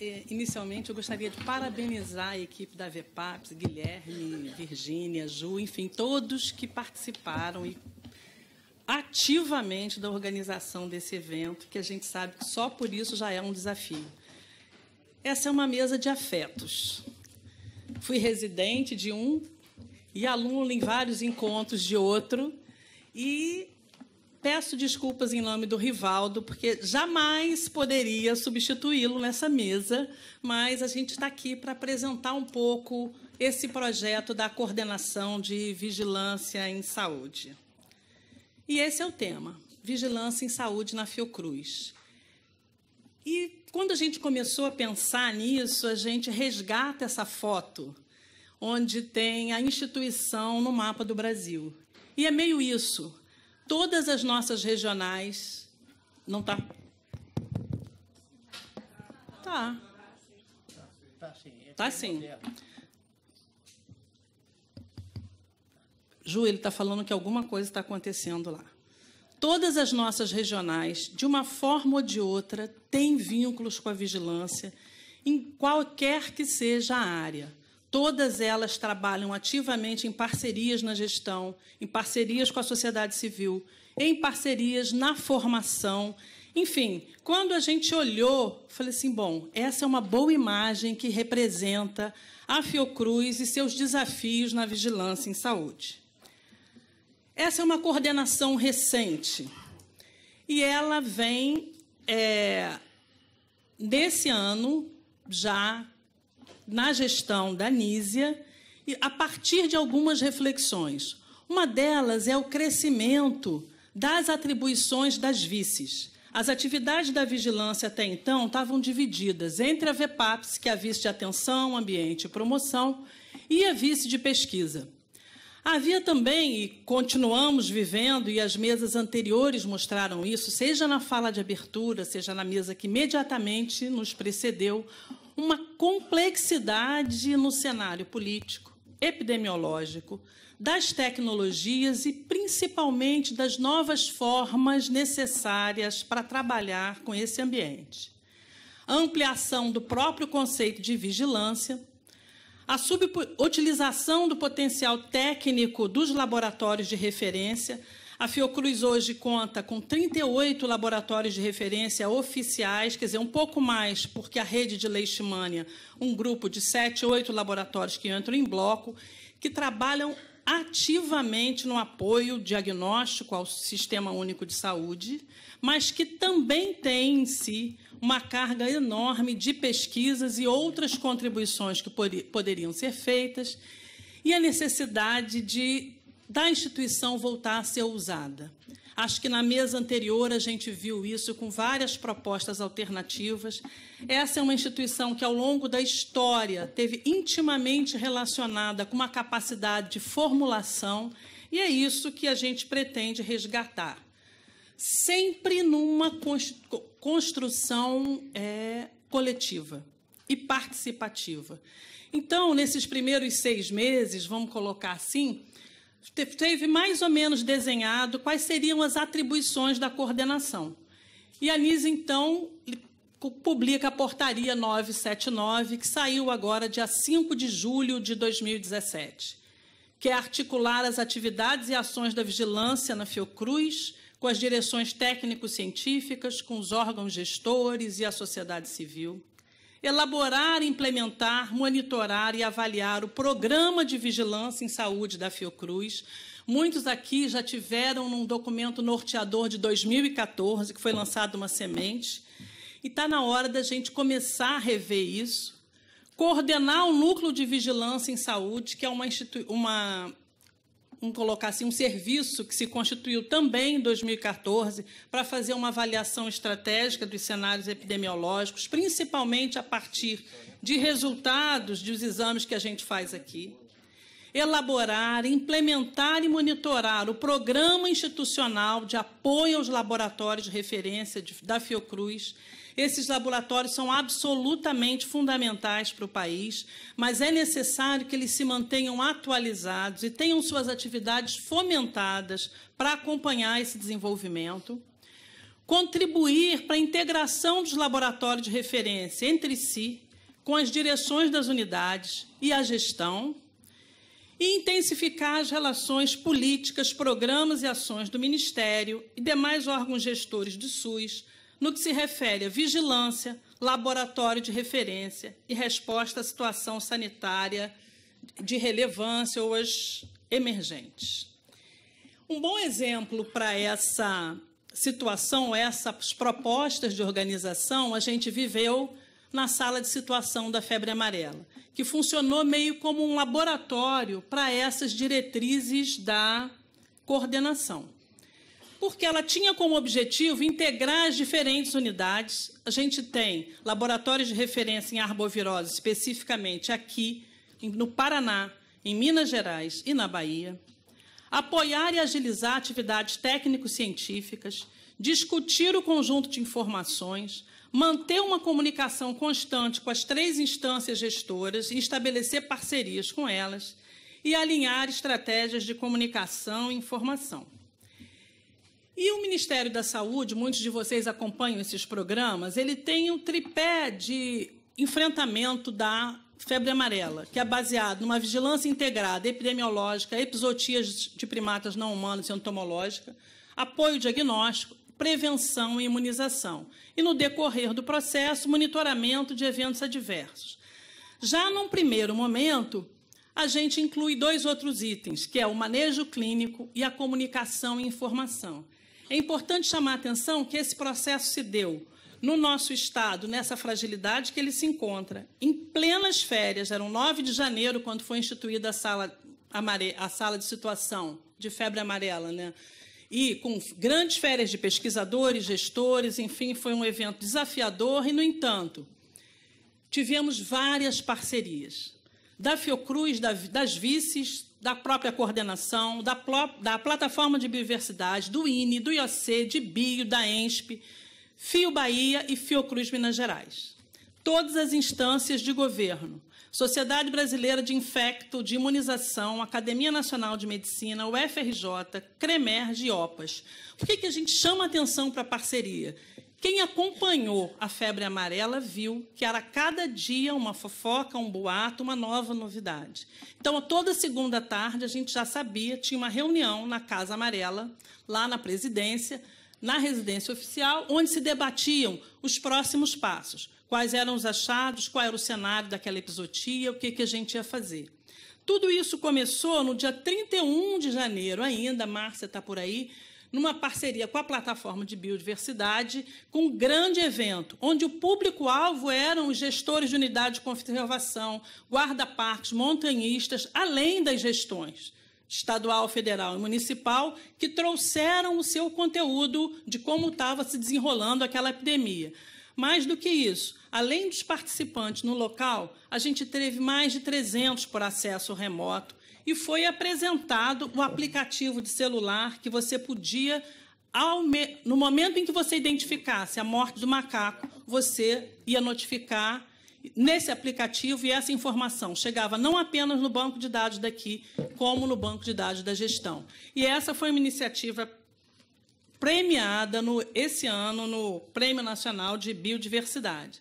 Eh, inicialmente, eu gostaria de parabenizar a equipe da VEPAPS, Guilherme, Virgínia, Ju, enfim, todos que participaram e ativamente da organização desse evento, que a gente sabe que só por isso já é um desafio. Essa é uma mesa de afetos. Fui residente de um e aluno em vários encontros de outro, e Peço desculpas em nome do Rivaldo, porque jamais poderia substituí-lo nessa mesa, mas a gente está aqui para apresentar um pouco esse projeto da coordenação de vigilância em saúde. E esse é o tema: vigilância em saúde na Fiocruz. E quando a gente começou a pensar nisso, a gente resgata essa foto onde tem a instituição no mapa do Brasil. E é meio isso todas as nossas regionais. Não tá? Tá. Tá sim. É tá é Ju, ele está falando que alguma coisa está acontecendo lá. Todas as nossas regionais, de uma forma ou de outra, têm vínculos com a vigilância em qualquer que seja a área. Todas elas trabalham ativamente em parcerias na gestão, em parcerias com a sociedade civil, em parcerias na formação. Enfim, quando a gente olhou, falei assim: bom, essa é uma boa imagem que representa a Fiocruz e seus desafios na vigilância em saúde. Essa é uma coordenação recente e ela vem, é, nesse ano, já na gestão da Nísia, a partir de algumas reflexões. Uma delas é o crescimento das atribuições das vices. As atividades da vigilância até então estavam divididas entre a VEPAPS, que é a vice de atenção, ambiente e promoção, e a vice de pesquisa. Havia também, e continuamos vivendo, e as mesas anteriores mostraram isso, seja na fala de abertura, seja na mesa que imediatamente nos precedeu, uma complexidade no cenário político, epidemiológico, das tecnologias e principalmente das novas formas necessárias para trabalhar com esse ambiente. A ampliação do próprio conceito de vigilância, a subutilização do potencial técnico dos laboratórios de referência a Fiocruz hoje conta com 38 laboratórios de referência oficiais, quer dizer, um pouco mais, porque a rede de Leishmania, um grupo de 7, 8 laboratórios que entram em bloco, que trabalham ativamente no apoio diagnóstico ao Sistema Único de Saúde, mas que também tem em si uma carga enorme de pesquisas e outras contribuições que poderiam ser feitas, e a necessidade de da instituição voltar a ser usada. Acho que na mesa anterior a gente viu isso com várias propostas alternativas. Essa é uma instituição que, ao longo da história, teve intimamente relacionada com uma capacidade de formulação, e é isso que a gente pretende resgatar. Sempre numa construção é, coletiva e participativa. Então, nesses primeiros seis meses, vamos colocar assim, teve mais ou menos desenhado quais seriam as atribuições da coordenação. E a NIS, então, publica a portaria 979, que saiu agora dia 5 de julho de 2017, que é articular as atividades e ações da vigilância na Fiocruz com as direções técnico-científicas, com os órgãos gestores e a sociedade civil elaborar, implementar, monitorar e avaliar o programa de vigilância em saúde da Fiocruz. Muitos aqui já tiveram num documento norteador de 2014, que foi lançado uma semente, e está na hora da gente começar a rever isso, coordenar o núcleo de vigilância em saúde, que é uma, uma um colocar assim, um serviço que se constituiu também em 2014 para fazer uma avaliação estratégica dos cenários epidemiológicos, principalmente a partir de resultados dos exames que a gente faz aqui elaborar, implementar e monitorar o Programa Institucional de Apoio aos Laboratórios de Referência de, da Fiocruz. Esses laboratórios são absolutamente fundamentais para o país, mas é necessário que eles se mantenham atualizados e tenham suas atividades fomentadas para acompanhar esse desenvolvimento contribuir para a integração dos laboratórios de referência entre si, com as direções das unidades e a gestão, e intensificar as relações políticas, programas e ações do Ministério e demais órgãos gestores do SUS no que se refere à vigilância, laboratório de referência e resposta à situação sanitária de relevância ou as emergentes. Um bom exemplo para essa situação, essas propostas de organização, a gente viveu na sala de situação da febre amarela, que funcionou meio como um laboratório para essas diretrizes da coordenação. Porque ela tinha como objetivo integrar as diferentes unidades. A gente tem laboratórios de referência em arbovirose, especificamente aqui, no Paraná, em Minas Gerais e na Bahia. Apoiar e agilizar atividades técnico-científicas, discutir o conjunto de informações, manter uma comunicação constante com as três instâncias gestoras e estabelecer parcerias com elas e alinhar estratégias de comunicação e informação. E o Ministério da Saúde, muitos de vocês acompanham esses programas, ele tem um tripé de enfrentamento da febre amarela, que é baseado numa vigilância integrada epidemiológica, episotias de primatas não humanos e entomológica, apoio diagnóstico prevenção e imunização, e no decorrer do processo, monitoramento de eventos adversos. Já num primeiro momento, a gente inclui dois outros itens, que é o manejo clínico e a comunicação e informação. É importante chamar a atenção que esse processo se deu no nosso estado, nessa fragilidade que ele se encontra, em plenas férias, era 9 de janeiro, quando foi instituída a sala, a sala de situação de febre amarela, né? e com grandes férias de pesquisadores, gestores, enfim, foi um evento desafiador e, no entanto, tivemos várias parcerias. Da Fiocruz, da, das vices, da própria coordenação, da, da, plataforma de biodiversidade, do INE, do IOC, de Bio, da ENSP, Fio Bahia e Fiocruz Minas Gerais. Todas as instâncias de governo, Sociedade Brasileira de Infecto de Imunização, Academia Nacional de Medicina, UFRJ, CREMERG e OPAS. Por que, é que a gente chama atenção para a parceria? Quem acompanhou a febre amarela viu que era cada dia uma fofoca, um boato, uma nova novidade. Então, toda segunda tarde, a gente já sabia, tinha uma reunião na Casa Amarela, lá na presidência, na residência oficial, onde se debatiam os próximos passos. Quais eram os achados, qual era o cenário daquela episodia, o que, que a gente ia fazer. Tudo isso começou no dia 31 de janeiro, ainda, Márcia está por aí, numa parceria com a plataforma de biodiversidade, com um grande evento, onde o público-alvo eram os gestores de unidade de conservação, guarda-parques, montanhistas, além das gestões estadual, federal e municipal que trouxeram o seu conteúdo de como estava se desenrolando aquela epidemia. Mais do que isso, além dos participantes no local, a gente teve mais de 300 por acesso remoto e foi apresentado o aplicativo de celular que você podia, no momento em que você identificasse a morte do macaco, você ia notificar nesse aplicativo e essa informação chegava não apenas no banco de dados daqui, como no banco de dados da gestão. E essa foi uma iniciativa premiada no, esse ano no Prêmio Nacional de Biodiversidade.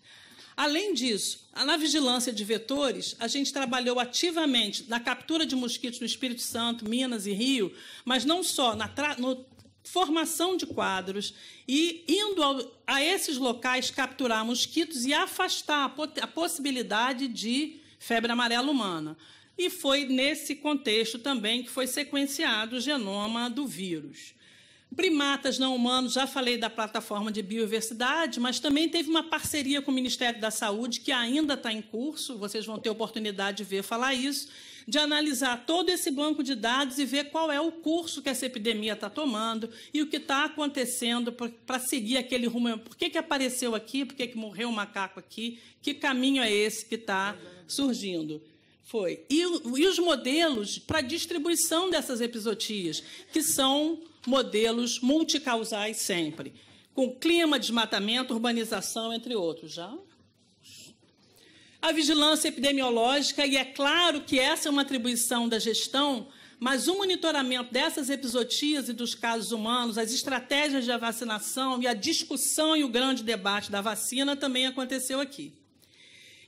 Além disso, na vigilância de vetores, a gente trabalhou ativamente na captura de mosquitos no Espírito Santo, Minas e Rio, mas não só no formação de quadros e indo ao, a esses locais capturar mosquitos e afastar a, pot, a possibilidade de febre amarela humana. E foi nesse contexto também que foi sequenciado o genoma do vírus. Primatas não humanos, já falei da plataforma de biodiversidade, mas também teve uma parceria com o Ministério da Saúde, que ainda está em curso, vocês vão ter oportunidade de ver falar isso, de analisar todo esse banco de dados e ver qual é o curso que essa epidemia está tomando e o que está acontecendo para seguir aquele rumo. Por que, que apareceu aqui? Por que, que morreu o um macaco aqui? Que caminho é esse que está surgindo? Foi. E, e os modelos para distribuição dessas episodias, que são modelos multicausais sempre, com clima, desmatamento, urbanização, entre outros. Já? a vigilância epidemiológica, e é claro que essa é uma atribuição da gestão, mas o monitoramento dessas episotias e dos casos humanos, as estratégias de vacinação e a discussão e o grande debate da vacina também aconteceu aqui.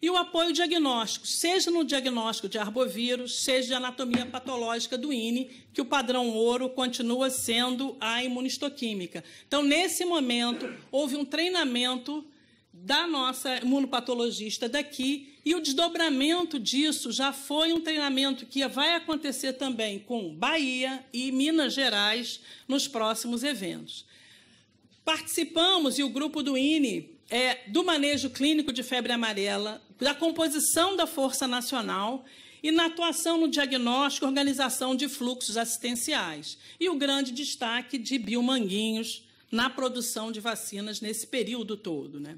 E o apoio diagnóstico, seja no diagnóstico de arbovírus, seja de anatomia patológica do INE, que o padrão ouro continua sendo a imunistoquímica. Então, nesse momento, houve um treinamento da nossa imunopatologista daqui e o desdobramento disso já foi um treinamento que vai acontecer também com Bahia e Minas Gerais nos próximos eventos. Participamos, e o grupo do INE, é, do manejo clínico de febre amarela, da composição da Força Nacional e na atuação no diagnóstico e organização de fluxos assistenciais. E o grande destaque de Bill Manguinhos, na produção de vacinas nesse período todo. Né?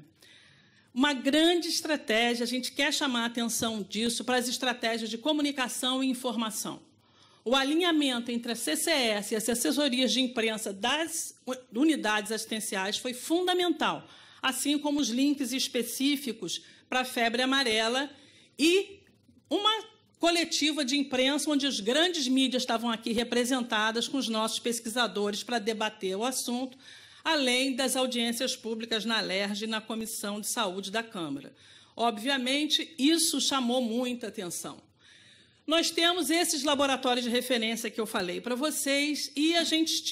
Uma grande estratégia, a gente quer chamar a atenção disso para as estratégias de comunicação e informação. O alinhamento entre a CCS e as assessorias de imprensa das unidades assistenciais foi fundamental, assim como os links específicos para a febre amarela e uma coletiva de imprensa onde as grandes mídias estavam aqui representadas com os nossos pesquisadores para debater o assunto, além das audiências públicas na LERJ e na Comissão de Saúde da Câmara. Obviamente, isso chamou muita atenção. Nós temos esses laboratórios de referência que eu falei para vocês e a gente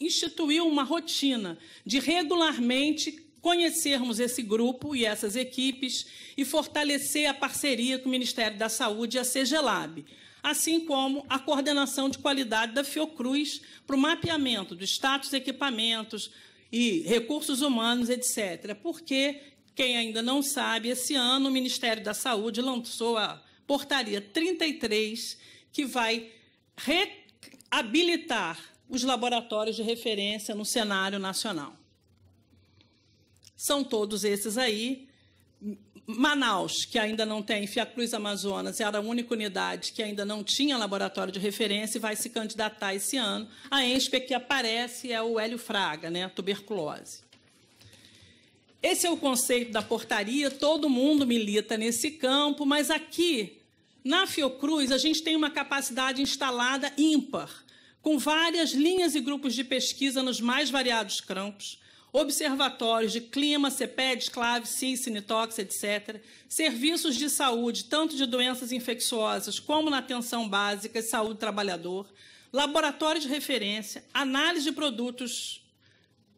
instituiu uma rotina de regularmente conhecermos esse grupo e essas equipes e fortalecer a parceria com o Ministério da Saúde e a CEGELAB assim como a coordenação de qualidade da Fiocruz para o mapeamento do status de equipamentos e recursos humanos, etc. Porque, quem ainda não sabe, esse ano o Ministério da Saúde lançou a Portaria 33, que vai reabilitar os laboratórios de referência no cenário nacional. São todos esses aí Manaus, que ainda não tem, Fiacruz Amazonas, era a única unidade que ainda não tinha laboratório de referência e vai se candidatar esse ano. A ENSP que aparece é o Hélio Fraga, né, tuberculose. Esse é o conceito da portaria, todo mundo milita nesse campo, mas aqui, na Fiocruz, a gente tem uma capacidade instalada ímpar, com várias linhas e grupos de pesquisa nos mais variados campos, observatórios de clima, CEPED, CLAV, CIS, Cinetox, etc., serviços de saúde, tanto de doenças infecciosas como na atenção básica e saúde do trabalhador, laboratórios de referência, análise de produtos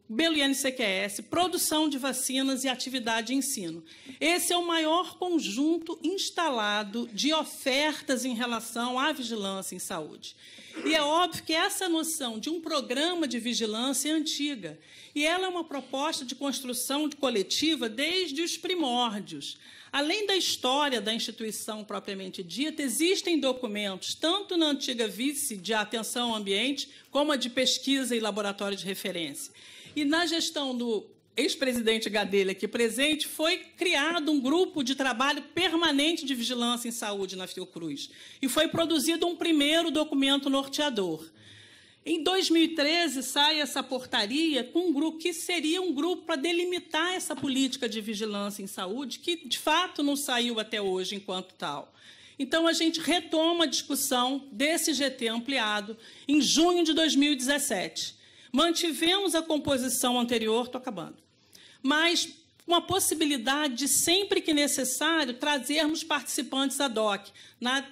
Belo INCQS, produção de vacinas e atividade de ensino. Esse é o maior conjunto instalado de ofertas em relação à vigilância em saúde. E é óbvio que essa noção de um programa de vigilância é antiga, e ela é uma proposta de construção coletiva desde os primórdios. Além da história da instituição propriamente dita, existem documentos, tanto na antiga vice de atenção ao ambiente, como a de pesquisa e laboratório de referência e na gestão do ex-presidente Gadelha aqui presente, foi criado um grupo de trabalho permanente de vigilância em saúde na Fiocruz. E foi produzido um primeiro documento norteador. Em 2013 sai essa portaria com um grupo que seria um grupo para delimitar essa política de vigilância em saúde, que de fato não saiu até hoje enquanto tal. Então a gente retoma a discussão desse GT ampliado em junho de 2017. Mantivemos a composição anterior, estou acabando, mas uma possibilidade de, sempre que necessário, trazermos participantes ad hoc, na,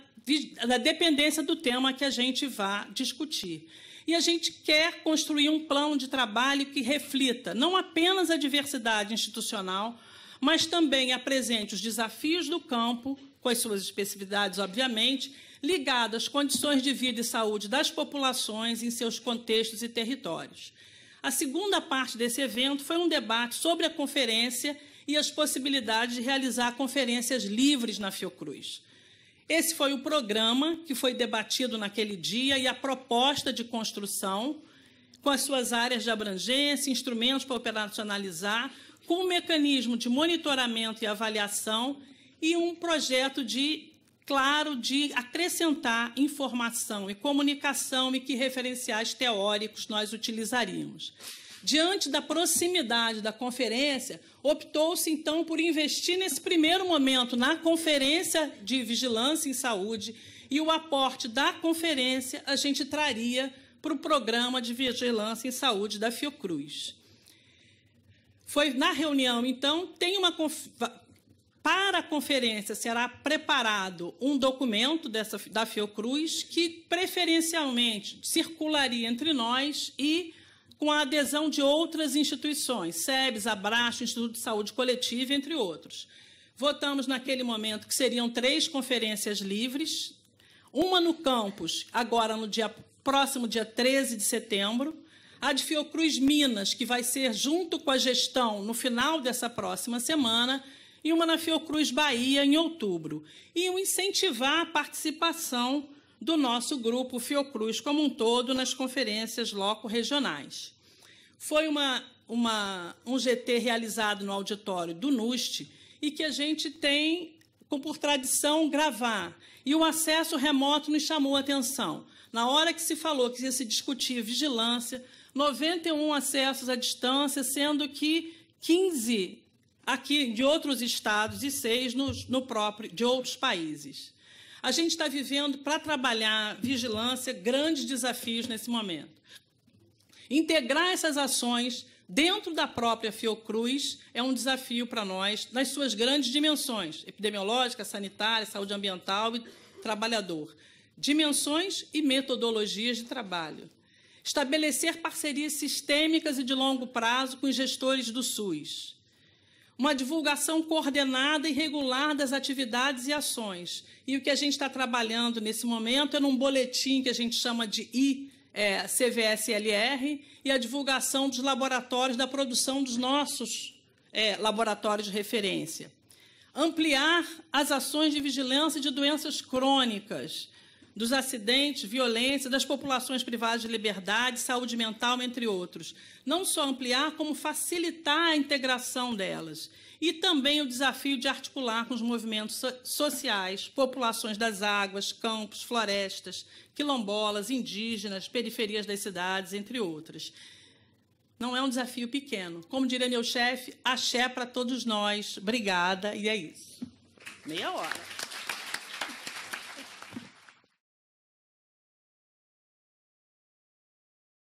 na dependência do tema que a gente vá discutir. E a gente quer construir um plano de trabalho que reflita não apenas a diversidade institucional, mas também apresente os desafios do campo com as suas especificidades, obviamente, ligado às condições de vida e saúde das populações em seus contextos e territórios. A segunda parte desse evento foi um debate sobre a conferência e as possibilidades de realizar conferências livres na Fiocruz. Esse foi o programa que foi debatido naquele dia e a proposta de construção, com as suas áreas de abrangência, instrumentos para operacionalizar, com um mecanismo de monitoramento e avaliação e um projeto de claro de acrescentar informação e comunicação e que referenciais teóricos nós utilizaríamos. Diante da proximidade da conferência, optou-se então por investir nesse primeiro momento na conferência de vigilância em saúde e o aporte da conferência a gente traria para o programa de vigilância em saúde da Fiocruz. Foi na reunião, então, tem uma para a conferência será preparado um documento dessa, da Fiocruz que preferencialmente circularia entre nós e com a adesão de outras instituições, SEBS, Abraço, Instituto de Saúde Coletiva, entre outros. Votamos naquele momento que seriam três conferências livres, uma no campus, agora no dia próximo dia 13 de setembro, a de Fiocruz Minas, que vai ser junto com a gestão no final dessa próxima semana, e uma na Fiocruz Bahia, em outubro. E incentivar a participação do nosso grupo Fiocruz como um todo nas conferências loco-regionais. Foi uma, uma, um GT realizado no auditório do NUST e que a gente tem por tradição gravar. E o acesso remoto nos chamou a atenção. Na hora que se falou que ia se discutir vigilância, 91 acessos à distância, sendo que 15 aqui de outros estados e seis no, no próprio de outros países. A gente está vivendo, para trabalhar vigilância, grandes desafios nesse momento. Integrar essas ações dentro da própria Fiocruz é um desafio para nós, nas suas grandes dimensões: epidemiológica, sanitária, saúde ambiental e trabalhador. Dimensões e metodologias de trabalho. Estabelecer parcerias sistêmicas e de longo prazo com os gestores do SUS uma divulgação coordenada e regular das atividades e ações. E o que a gente está trabalhando nesse momento é num boletim que a gente chama de I. É, CVSLR e a divulgação dos laboratórios da produção dos nossos é, laboratórios de referência. Ampliar as ações de vigilância de doenças crônicas dos acidentes, violência, das populações privadas de liberdade, saúde mental, entre outros. Não só ampliar, como facilitar a integração delas. E também o desafio de articular com os movimentos sociais, populações das águas, campos, florestas, quilombolas, indígenas, periferias das cidades, entre outras. Não é um desafio pequeno. Como diria meu chefe, axé para todos nós. Obrigada. E é isso. Meia hora.